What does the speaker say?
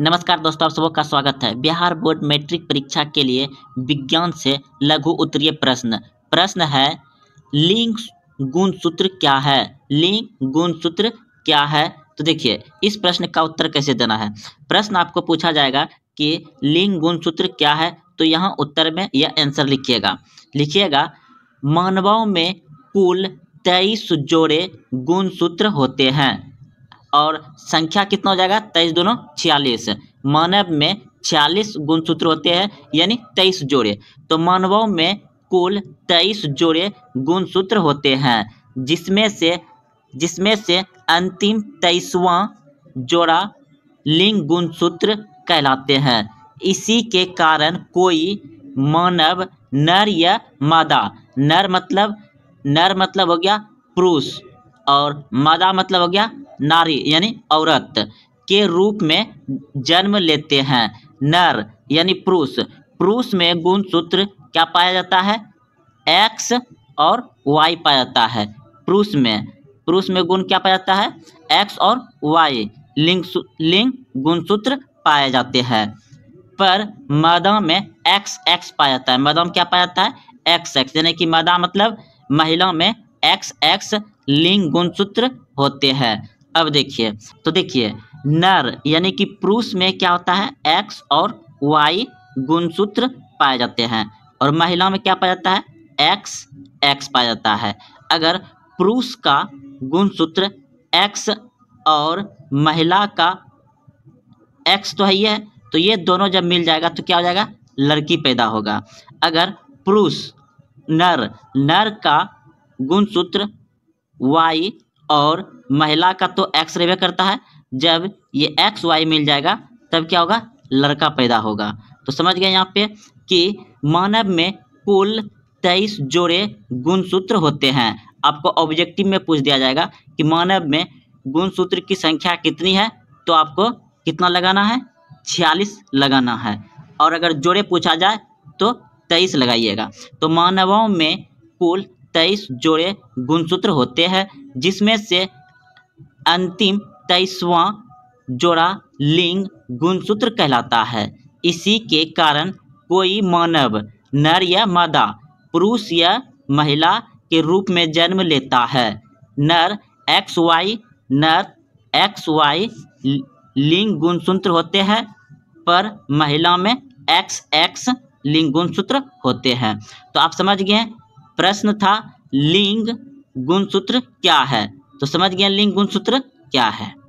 नमस्कार दोस्तों आप सबका स्वागत है बिहार बोर्ड मैट्रिक परीक्षा के लिए विज्ञान से लघु उत्तरीय प्रश्न प्रश्न है लिंग गुण सूत्र क्या है लिंग गुण सूत्र क्या है तो देखिए इस प्रश्न का उत्तर कैसे देना है प्रश्न आपको पूछा जाएगा कि लिंग गुण सूत्र क्या है तो यहाँ उत्तर में यह आंसर लिखिएगा लिखिएगा मानवों में कुल तेईस जोड़े गुण सूत्र होते हैं और संख्या कितना हो जाएगा तेईस दोनों छियालीस मानव में छियालीस गुणसूत्र होते हैं यानी तेईस जोड़े तो मानवों में कुल तेईस जोड़े गुणसूत्र होते हैं जिसमें से जिसमें से अंतिम तेईसवा जोड़ा लिंग गुणसूत्र कहलाते हैं इसी के कारण कोई मानव नर या मादा नर मतलब नर मतलब हो गया पुरुष और मादा मतलब हो गया नारी यानी औरत के रूप में जन्म लेते हैं नर यानी पुरुष पुरुष में गुणसूत्र क्या पाया जाता है एक्स और वाई पाया जाता है पुरुष में पुरुष में गुण क्या पाया जाता है एक्स और वाई लिंग लिंग गुणसूत्र पाए जाते हैं पर मादा में एक्स एक्स पाया जाता है मादा में क्या पाया जाता है एक्स एक्स यानी कि मादा मतलब महिला में एक्स एक्स लिंग गुणसूत्र होते हैं अब देखिए तो देखिए नर यानी कि पुरुष में क्या होता है एक्स और वाई गुणसूत्र पाए जाते हैं और महिला में क्या पाया जाता है एक्स एक्स पाया जाता है अगर पुरुष का गुणसूत्र एक्स और महिला का एक्स तो है ही है तो ये दोनों जब मिल जाएगा तो क्या हो जाएगा लड़की पैदा होगा अगर पुरुष नर नर का गुणसूत्र वाई और महिला का तो एक्स रेवे करता है जब ये एक्स वाई मिल जाएगा तब क्या होगा लड़का पैदा होगा तो समझ गए यहाँ पे कि मानव में कुल तेईस जोड़े गुणसूत्र होते हैं आपको ऑब्जेक्टिव में पूछ दिया जाएगा कि मानव में गुणसूत्र की संख्या कितनी है तो आपको कितना लगाना है छियालीस लगाना है और अगर जोड़े पूछा जाए तो तेईस लगाइएगा तो मानवों में कुल तेईस जोड़े गुणसूत्र होते हैं जिसमें से अंतिम तेईसवा जोड़ा लिंग गुणसूत्र कहलाता है इसी के कारण कोई मानव नर या मादा पुरुष या महिला के रूप में जन्म लेता है नर एक्स वाई नर एक्स वाई लिंग गुणसूत्र होते हैं पर महिला में एक्स एक्स लिंग गुणसूत्र होते हैं तो आप समझ गए प्रश्न था लिंग गुणसूत्र क्या है तो समझ गया लिंग गुण सूत्र क्या है